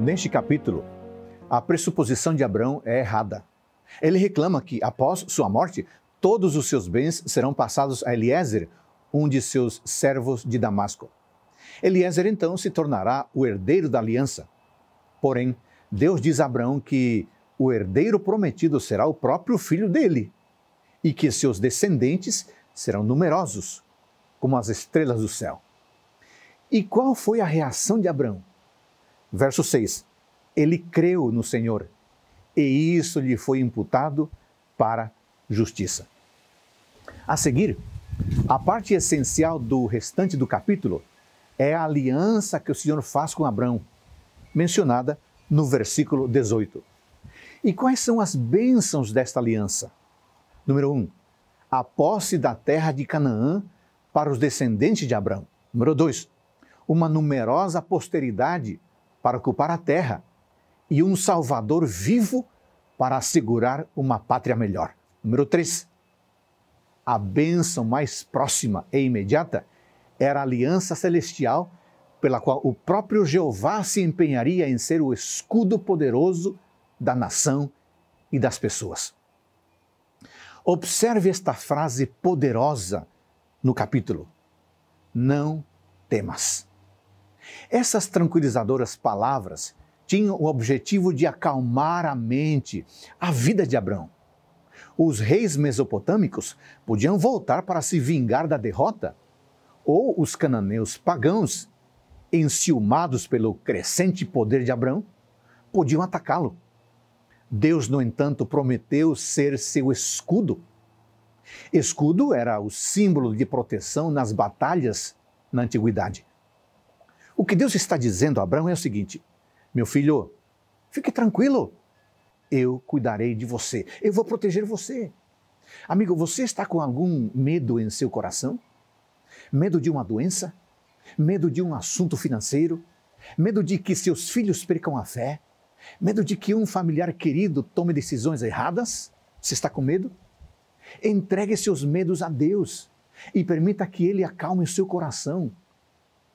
Neste capítulo, a pressuposição de Abraão é errada. Ele reclama que, após sua morte, todos os seus bens serão passados a Eliezer, um de seus servos de Damasco. Eliezer então se tornará o herdeiro da aliança. Porém, Deus diz a Abraão que o herdeiro prometido será o próprio filho dele e que seus descendentes serão numerosos, como as estrelas do céu. E qual foi a reação de Abraão? Verso 6. Ele creu no Senhor, e isso lhe foi imputado para justiça. A seguir, a parte essencial do restante do capítulo é a aliança que o Senhor faz com Abraão, mencionada no versículo 18. E quais são as bênçãos desta aliança? Número 1. Um, a posse da terra de Canaã para os descendentes de Abraão. Número 2. Uma numerosa posteridade para ocupar a terra e um Salvador vivo para assegurar uma pátria melhor. Número 3. A bênção mais próxima e imediata era a aliança celestial pela qual o próprio Jeová se empenharia em ser o escudo poderoso da nação e das pessoas. Observe esta frase poderosa no capítulo: Não temas. Essas tranquilizadoras palavras tinham o objetivo de acalmar a mente, a vida de Abrão. Os reis mesopotâmicos podiam voltar para se vingar da derrota, ou os cananeus pagãos, enciumados pelo crescente poder de Abrão, podiam atacá-lo. Deus, no entanto, prometeu ser seu escudo. Escudo era o símbolo de proteção nas batalhas na antiguidade. O que Deus está dizendo a Abraão é o seguinte: meu filho, fique tranquilo, eu cuidarei de você, eu vou proteger você. Amigo, você está com algum medo em seu coração? Medo de uma doença? Medo de um assunto financeiro? Medo de que seus filhos percam a fé? Medo de que um familiar querido tome decisões erradas? Você está com medo? Entregue seus medos a Deus e permita que Ele acalme o seu coração.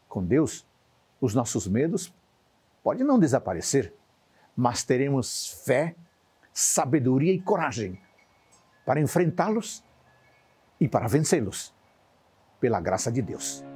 Com Deus, os nossos medos podem não desaparecer, mas teremos fé, sabedoria e coragem para enfrentá-los e para vencê-los, pela graça de Deus.